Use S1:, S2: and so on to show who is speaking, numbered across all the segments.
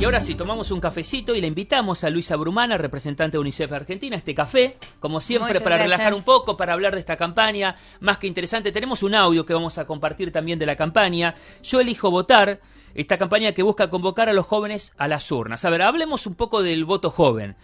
S1: Y ahora sí, tomamos un cafecito y le invitamos a Luisa Brumana, representante de UNICEF Argentina, a este café, como siempre, para relajar un poco, para hablar de esta campaña, más que interesante. Tenemos un audio que vamos a compartir también de la campaña. Yo elijo votar, esta campaña que busca convocar a los jóvenes a las urnas. A ver, hablemos un poco del voto joven.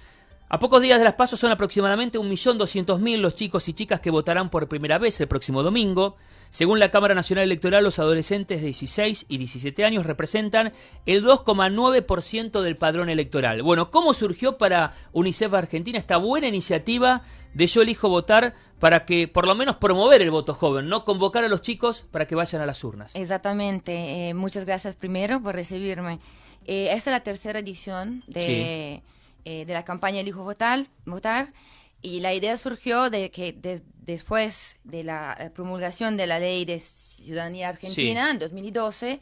S1: A pocos días de las pasos son aproximadamente 1.200.000 los chicos y chicas que votarán por primera vez el próximo domingo. Según la Cámara Nacional Electoral, los adolescentes de 16 y 17 años representan el 2,9% del padrón electoral. Bueno, ¿cómo surgió para UNICEF Argentina esta buena iniciativa de Yo elijo votar para que por lo menos promover el voto joven, no convocar a los chicos para que vayan a las urnas?
S2: Exactamente. Eh, muchas gracias primero por recibirme. Eh, esta es la tercera edición de, eh, de la campaña Elijo votar y la idea surgió de que después de la eh, promulgación de la ley de ciudadanía argentina en 2012,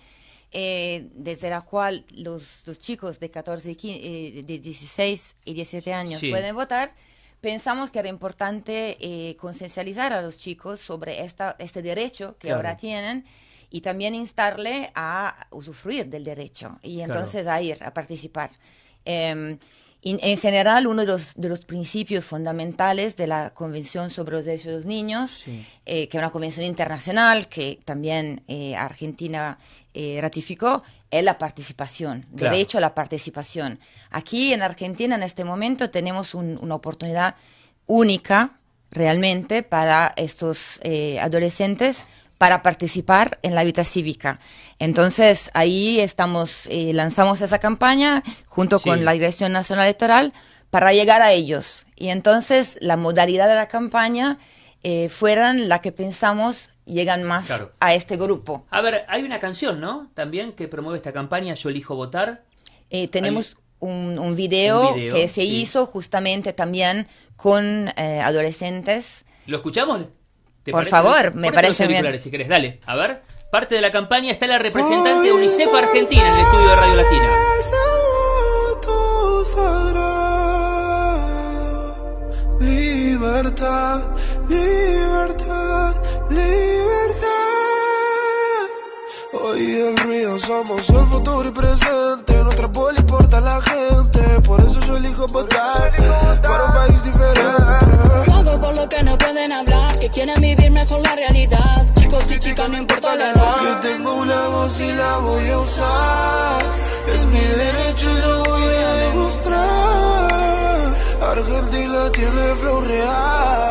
S2: eh, desde la cual los, chicos de 14, y eh, de 16 y 17 años pueden votar, pensamos que era importante eh, a los chicos sobre esta, este derecho que ahora tienen y también instarle a usufruir del derecho y entonces a ir a participar. Em, en general, uno de los, de los, principios fundamentales de la Convención sobre los Derechos de los Niños, eh, que es una convención internacional que también eh, Argentina eh, ratificó, es la participación, el derecho a la participación. Aquí en Argentina, en este momento, tenemos una oportunidad única realmente para estos adolescentes para participar en la vida cívica. Entonces, ahí estamos, eh, lanzamos esa campaña junto con la Dirección Nacional Electoral para llegar a ellos. Y entonces, la modalidad de la campaña eh, fueran la que pensamos llegan más a este grupo.
S1: A ver, hay una canción, ¿no? También que promueve esta campaña, Yo elijo votar.
S2: Eh, tenemos un, video que se hizo justamente también con eh, adolescentes.
S1: ¿Lo escuchamos? Por favor, me parece bien. Si dale. A ver, parte de la campaña está la representante de UNICEF Argentina en el estudio de Radio Latina.
S3: Libertad, libertad, libertad. Hoy el río somos el futuro y presente. Nuestra bola importa la gente. Por eso yo elijo votar para un país diferente por lo que no pueden hablar Que quieren vivir mejor la realidad Chicos y chicas, no importa la edad Yo tengo una voz y la voy a usar Es mi derecho y lo voy a demostrar Argentina tiene flor real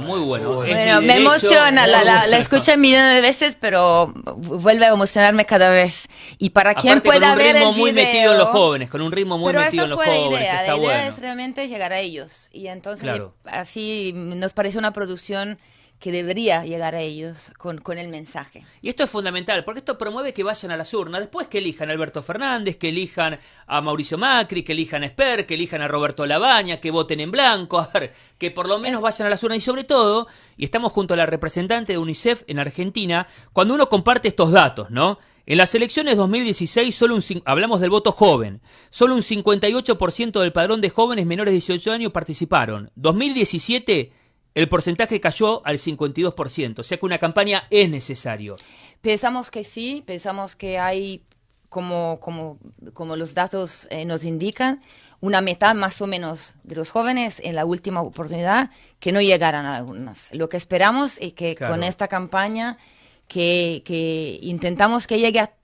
S1: muy bueno. me emociona, la, la, la escuché millones de veces, pero
S2: vuelve a emocionarme cada vez. Y para quien pueda ver con un ritmo muy metido los jóvenes,
S1: con un ritmo muy metido los jóvenes, la idea. es
S2: realmente llegar a ellos. Y entonces así nos parece una producción que debería llegar a ellos con, con, el mensaje.
S1: Y esto es fundamental, porque esto promueve que vayan a las urnas, después que elijan a Alberto Fernández, que elijan a Mauricio Macri, que elijan a Esper, que elijan a Roberto Labaña, que voten en blanco, a ver, que por lo menos vayan a las urnas y sobre todo, y estamos junto a la representante de UNICEF en Argentina, cuando uno comparte estos datos, ¿no? En las elecciones 2016 solo un, hablamos del voto joven. Solo un 58% del padrón de jóvenes menores de 18 años participaron. 2017 el porcentaje cayó al 52%, o sea que una campaña es necesario.
S2: Pensamos que sí, pensamos que hay, como, como, como los datos eh, nos indican, una mitad más o menos de los jóvenes en la última oportunidad que no llegaran a algunas. Lo que esperamos es que con esta campaña que, intentamos que llegue a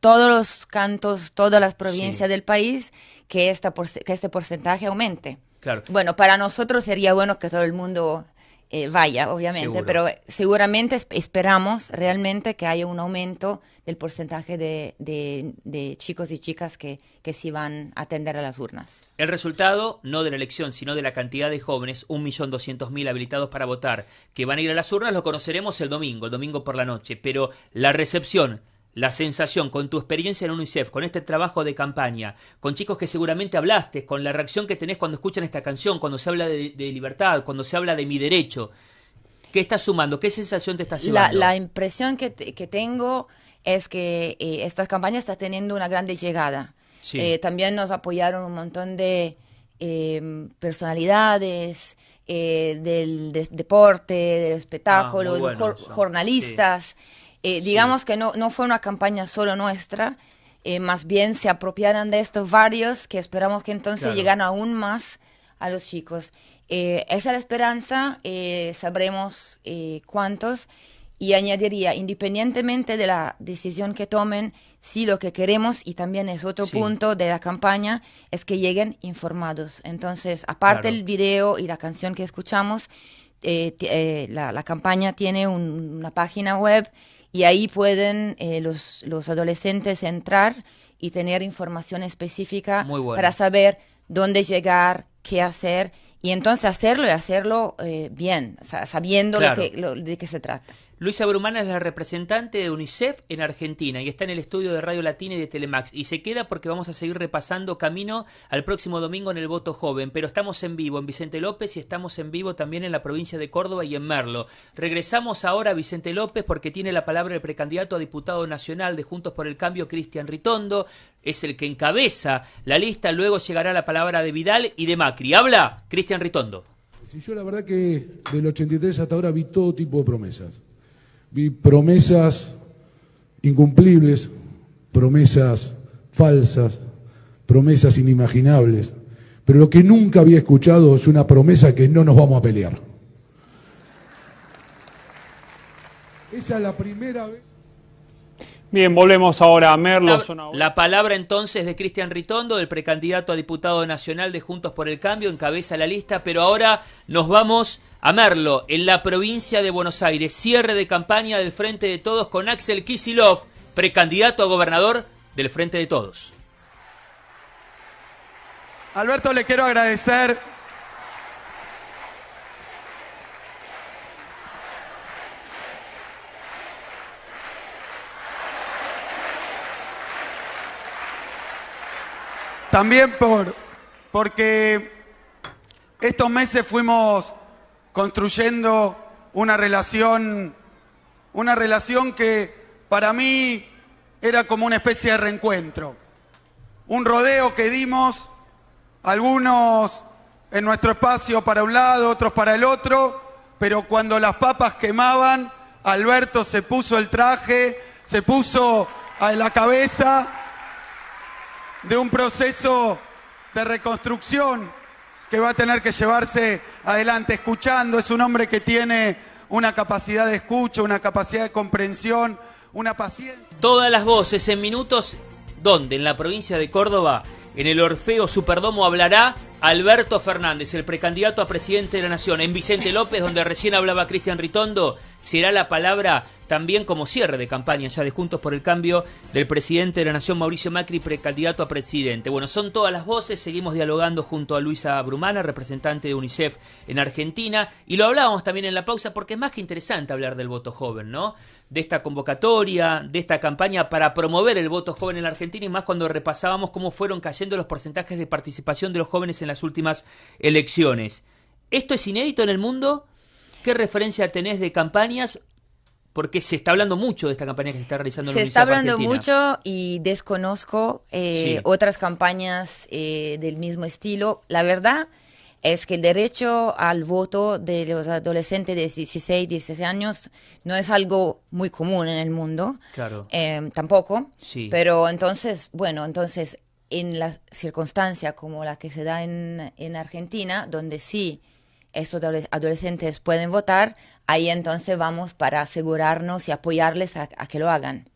S2: todos los cantos, todas las provincias del país, que, esta, que este porcentaje aumente. Claro. Bueno, para nosotros sería bueno que todo el mundo eh, vaya, obviamente, pero seguramente esperamos realmente que haya un aumento del porcentaje de, chicos y chicas que, que sí van a atender a las urnas.
S1: El resultado, no de la elección, sino de la cantidad de jóvenes, 1.200.000 habilitados para votar, que van a ir a las urnas, lo conoceremos el domingo, el domingo por la noche, pero la recepción la sensación con tu experiencia en UNICEF, con este trabajo de campaña, con chicos que seguramente hablaste, con la reacción que tenés cuando escuchan esta canción, cuando se habla de, libertad, cuando se habla de mi derecho. ¿Qué estás sumando? ¿Qué sensación te estás llevando? La,
S2: impresión que, que, tengo es que eh, esta campaña está teniendo una grande llegada. Eh, también nos apoyaron un montón de eh, personalidades, del deporte, del ah, espectáculo, de jornalistas. Eh, digamos que no, fue una campaña solo nuestra, eh, más bien se apropiaran de estos varios que esperamos que entonces llegan aún más a los chicos. Eh, esa es la esperanza, sabremos cuántos y añadiría, independientemente de la decisión que tomen, si lo que queremos, y también es otro punto de la campaña, es que lleguen informados. Entonces, aparte del video y la canción que escuchamos, la, campaña tiene una página web y ahí pueden eh, los, los, adolescentes entrar y tener información específica para saber dónde llegar, qué hacer y entonces hacerlo y hacerlo eh, bien, sabiendo de qué se trata.
S1: Luisa Brumana es la representante de UNICEF en Argentina y está en el estudio de Radio Latina y de Telemax. Y se queda porque vamos a seguir repasando camino al próximo domingo en el voto joven. Pero estamos en vivo en Vicente López y estamos en vivo también en la provincia de Córdoba y en Merlo. Regresamos ahora a Vicente López porque tiene la palabra el precandidato a diputado nacional de Juntos por el Cambio, Cristian Ritondo. Es el que encabeza la lista. Luego llegará la palabra de Vidal y de Macri. Habla Cristian Ritondo.
S3: Si yo la verdad que del 83 hasta ahora vi todo tipo de promesas Vi promesas incumplibles, promesas falsas, promesas inimaginables. Pero lo que nunca había escuchado es una promesa que no nos vamos a pelear.
S1: Esa es la primera vez. Bien, volvemos ahora a Merlo. La, palabra entonces de Cristian Ritondo, el precandidato a diputado nacional de Juntos por el Cambio, encabeza la lista, pero ahora nos vamos a Merlo, en la provincia de Buenos Aires. Cierre de campaña del Frente de Todos con Axel Kisilov, precandidato a gobernador del Frente de Todos. Alberto, le quiero agradecer
S3: También por, porque estos meses fuimos construyendo una relación, una relación que para mí era como una especie de reencuentro. Un rodeo que dimos, algunos en nuestro espacio para un lado, otros para el otro, pero cuando las papas quemaban, Alberto se puso el traje, se puso a la cabeza de un proceso de reconstrucción que va a tener que llevarse adelante escuchando. Es un hombre que tiene una capacidad de escucha, una capacidad de comprensión, una
S1: paciencia. Todas las voces en minutos, donde en la provincia de Córdoba, en el Orfeo Superdomo, hablará Alberto Fernández, el precandidato a presidente de la Nación, en Vicente López, donde recién hablaba Cristian Ritondo, será la palabra también como cierre de campaña ya de Juntos por el Cambio del presidente de la Nación, Mauricio Macri, precandidato a presidente. Bueno, son todas las voces, seguimos dialogando junto a Luisa Brumana, representante de UNICEF en Argentina, y lo hablábamos también en la pausa porque es más que interesante hablar del voto joven, ¿no? De esta convocatoria, de esta campaña para promover el voto joven en la Argentina y más cuando repasábamos cómo fueron cayendo los porcentajes de participación de los jóvenes en las últimas elecciones. ¿Esto es inédito en el mundo? ¿Qué referencia tenés de campañas? Porque se está hablando mucho de esta campaña que se está realizando. En se está hablando mucho
S2: y desconozco eh, otras campañas eh, del mismo estilo. La verdad es que el derecho al voto de los adolescentes de 16, 16 años no es algo muy común en el mundo. Claro. Eh, tampoco. Sí. Pero entonces, bueno, entonces en la circunstancia como la que se da en Argentina, donde sí estos adolescentes pueden votar, ahí entonces vamos para asegurarnos y apoyarles a, que lo hagan.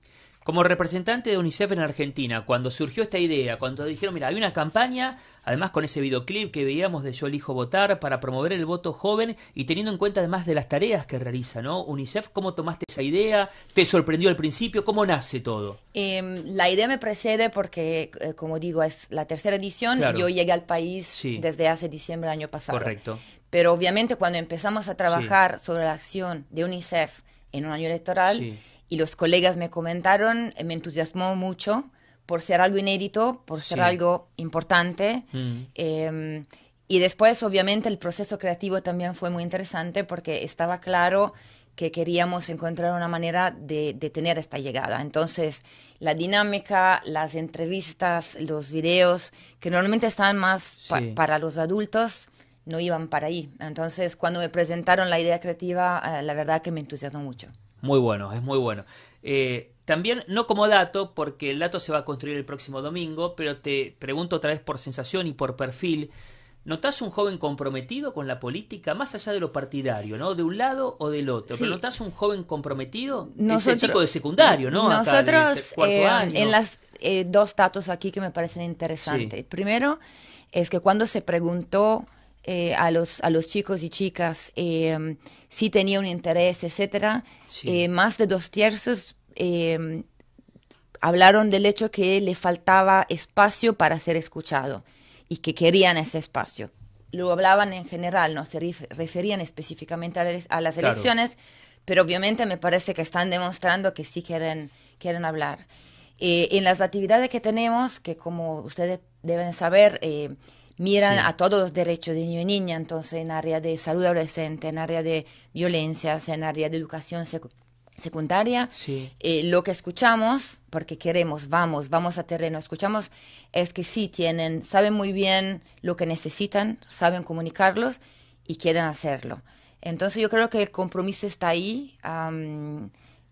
S1: Como representante de UNICEF en Argentina, cuando surgió esta idea, cuando dijeron, mira, hay una campaña, además con ese videoclip que veíamos de Yo elijo votar para promover el voto joven y teniendo en cuenta además de las tareas que realiza, ¿no? UNICEF, ¿cómo tomaste esa idea? ¿Te sorprendió al principio? ¿Cómo nace todo?
S2: Em, la idea me precede porque, eh, como digo, es la tercera edición. Yo llegué al país desde hace diciembre del año pasado. Correcto. Pero obviamente cuando empezamos a trabajar sobre la acción de UNICEF en un año electoral y los colegas me comentaron, eh, me entusiasmó mucho por ser algo inédito, por ser algo importante. Mm. Em, y después, obviamente, el proceso creativo también fue muy interesante porque estaba claro que queríamos encontrar una manera de, tener esta llegada. Entonces, la dinámica, las entrevistas, los videos, que normalmente están más para los adultos, no iban para ahí. Entonces, cuando me presentaron la idea creativa, eh, la verdad que me entusiasmó mucho.
S1: Muy bueno, es muy bueno. Eh, también, no como dato, porque el dato se va a construir el próximo domingo, pero te pregunto otra vez por sensación y por perfil. ¿Notás un joven comprometido con la política, más allá de lo partidario, ¿no? De un lado o del otro. notas Pero un joven comprometido? es Ese chico de secundario, ¿no? Nosotros, este eh, en las
S2: dos datos aquí que me parecen interesantes. Primero, es que cuando se preguntó eh, a, los, a los chicos y chicas em, si tenía un interés, etcétera, eh, más de dos tercios em, hablaron del hecho que le faltaba espacio para ser escuchado y que querían ese espacio. Lo hablaban en general, no se referían específicamente a, las elecciones, pero obviamente me parece que están demostrando que sí quieren, quieren hablar. Eh, en las actividades que tenemos, que como ustedes deben saber, miran a todos los derechos de niño y niña, entonces en área de salud adolescente, en área de violencias, en área de educación secundaria. Eh, lo que escuchamos, porque queremos, vamos, vamos a terreno, escuchamos, es que sí tienen, saben muy bien lo que necesitan, saben comunicarlos y quieren hacerlo. Entonces yo creo que el compromiso está ahí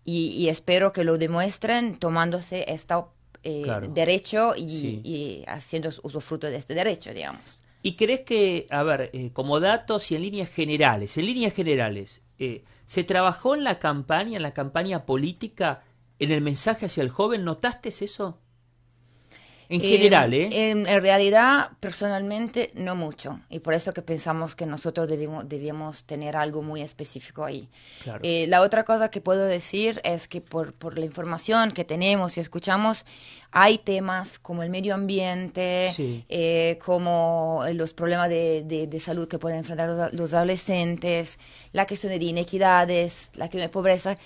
S2: y, y, espero que lo demuestren tomándose esta oportunidad eh, derecho y, haciendo usufructo de este derecho, digamos.
S1: ¿Y crees que, a ver, eh, como datos y en líneas generales, en líneas generales, eh, se trabajó en la campaña, en la campaña política, en el mensaje hacia el joven? ¿Notaste eso? En general, em, ¿eh?
S2: En, realidad, personalmente, no mucho. Y por eso que pensamos que nosotros debíamos tener algo muy específico ahí. Eh, la otra cosa que puedo decir es que por, por, la información que tenemos y escuchamos, hay temas como el medio ambiente, eh, como los problemas de, de, salud que pueden enfrentar los, adolescentes, la cuestión de inequidades, la cuestión de pobreza,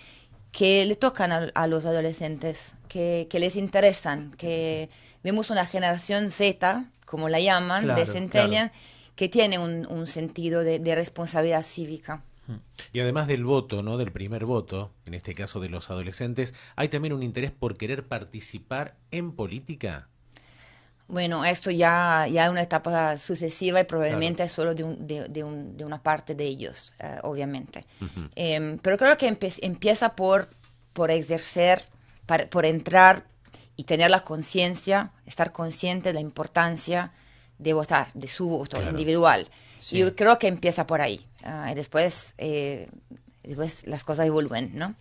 S2: que le tocan a, a los adolescentes, que, que les interesan, que vemos una generación Z, como la llaman, de Centellian, que tiene un, sentido de, responsabilidad cívica.
S3: Hmm. Y además del voto, ¿no? Del primer voto, en este caso de los adolescentes, ¿hay también un interés por querer participar en política?
S2: Bueno, esto ya, ya es una etapa sucesiva y probablemente es solo de, de, una parte de ellos, eh, obviamente. Em, pero creo que empieza por, por ejercer, por entrar y tener la conciencia, estar consciente de la importancia de votar, de su voto individual. y Yo creo que empieza por ahí. Ah, y eh, después, las
S1: cosas evolucionan, ¿no?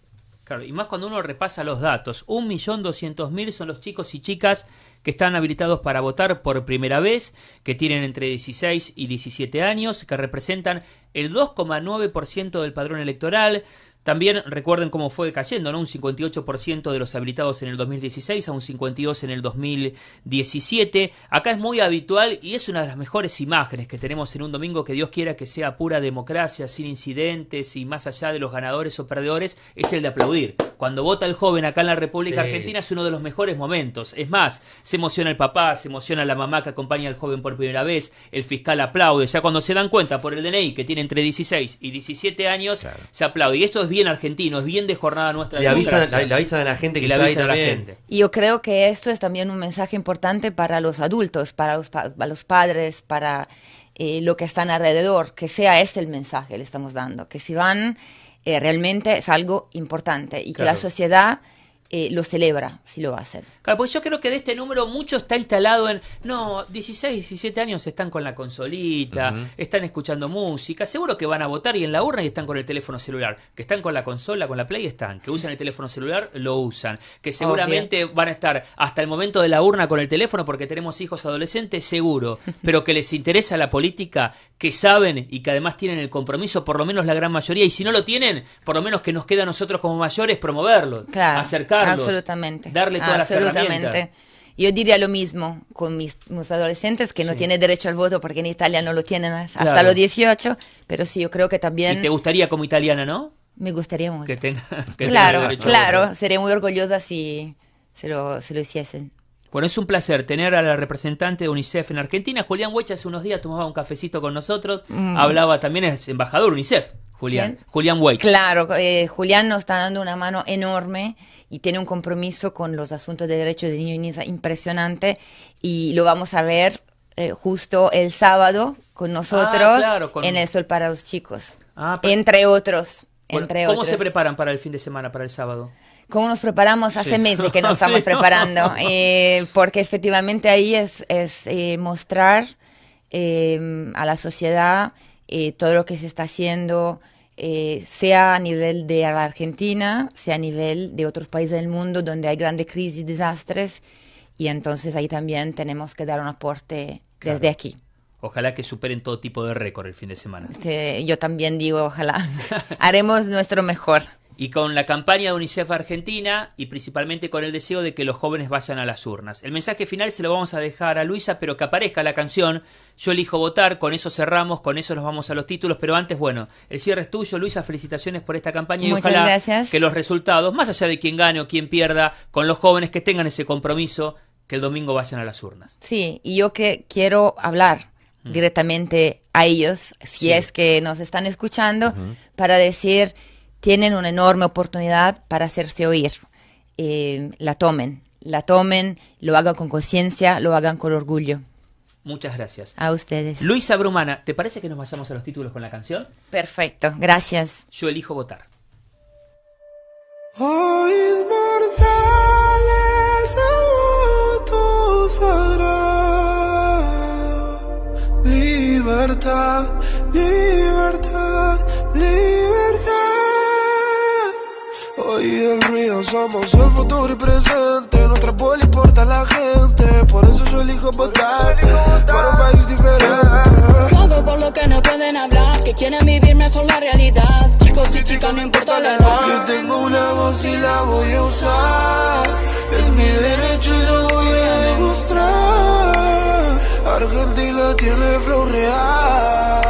S1: Claro, y más cuando uno repasa los datos. 1.200.000 son los chicos y chicas que están habilitados para votar por primera vez, que tienen entre 16 y 17 años, que representan el 2,9% del padrón electoral, también recuerden cómo fue cayendo, ¿no? Un 58% de los habilitados en el 2016 a un 52 en el 2017. Acá es muy habitual y es una de las mejores imágenes que tenemos en un domingo que Dios quiera que sea pura democracia, sin incidentes y más allá de los ganadores o perdedores, es el de aplaudir. Cuando vota el joven acá en la República Argentina es uno de los mejores momentos. Es más, se emociona el papá, se emociona la mamá que acompaña al joven por primera vez, el fiscal aplaude. Ya cuando se dan cuenta por el DNI que tiene entre 16 y 17 años, se aplaude. Y esto es bien argentino, es bien de jornada nuestra. Le, la, a la gente que a la gente.
S2: Y yo creo que esto es también un mensaje importante para los adultos, para los, para los padres, para eh, lo que están alrededor, que sea ese el mensaje que le estamos dando, que si van, eh, realmente es algo importante y que la sociedad eh, lo celebra si lo va a hacer.
S1: Claro, pues yo creo que de este número mucho está instalado en, no, 16, 17 años están con la consolita, están escuchando música, seguro que van a votar y en la urna y están con el teléfono celular, que están con la consola, con la play están, que usan el teléfono celular, lo usan, que seguramente van a estar hasta el momento de la urna con el teléfono porque tenemos hijos adolescentes, seguro, pero que les interesa la política, que saben y que además tienen el compromiso, por lo menos la gran mayoría, y si no lo tienen, por lo menos que nos queda a nosotros como mayores promoverlo, Acercar
S2: Absolutamente. Darle todas Absolutamente. Yo diría lo mismo con mis, adolescentes que no tiene tienen derecho al voto porque en Italia no lo tienen hasta los 18, pero sí, yo creo que
S1: también... ¿Y te gustaría como italiana, no? Me gustaría mucho. Que, tenga, claro, claro,
S2: sería muy orgullosa si se lo, se lo hiciesen.
S1: Bueno, es un placer tener a la representante de UNICEF en Argentina. Julián Huecha hace unos días tomaba un cafecito con nosotros, mm. hablaba también, es embajador UNICEF. Julián, Julián Huecha.
S2: Claro, eh, Julián nos está dando una mano enorme y tiene un compromiso con los asuntos de derechos de niños y niñas impresionante y lo vamos a ver eh, justo el sábado con ah, nosotros en el Sol para los Chicos, ah, entre otros. ¿Cómo se
S1: preparan para el fin de semana, para el sábado?
S2: cómo nos preparamos hace meses que nos estamos preparando, eh, porque efectivamente ahí es, eh, mostrar eh, a la sociedad todo lo que se está haciendo, sea a nivel de la Argentina, sea a nivel de otros países del mundo donde hay grandes crisis, y desastres, y entonces ahí también tenemos que dar un aporte desde
S1: aquí. Ojalá que superen todo tipo de récord el fin de semana.
S2: Sí, yo también digo, ojalá.
S1: Haremos nuestro mejor y con la campaña de UNICEF Argentina y principalmente con el deseo de que los jóvenes vayan a las urnas. El mensaje final se lo vamos a dejar a Luisa, pero que aparezca la canción. Yo elijo votar, con eso cerramos, con eso nos vamos a los títulos, pero antes, bueno, el cierre es tuyo, Luisa, felicitaciones por esta campaña y ojalá que los resultados, más allá de quién gane o quién pierda, con los jóvenes que tengan ese compromiso, que el domingo vayan a las urnas.
S2: Sí, y yo que quiero hablar mm. directamente a ellos, si es que nos están escuchando, para decir tienen una enorme oportunidad para hacerse oír. Eh, la tomen, la tomen, lo hagan con conciencia, lo hagan con orgullo.
S1: Muchas gracias. A ustedes. Luisa Brumana, ¿te parece que nos vayamos a los títulos con la canción? Perfecto,
S2: gracias.
S1: Yo elijo votar.
S3: libertad, libertad. y el ruido somos el futuro y presente. Nuestra bola importa a la gente, por eso yo elijo votar para un país diferente. Todo por lo que no pueden hablar, que quieren vivir mejor la realidad. Chicos y chicas, no importa la edad. Yo tengo una voz y la voy a usar. Es mi derecho y lo voy a demostrar. Argentina tiene flow real.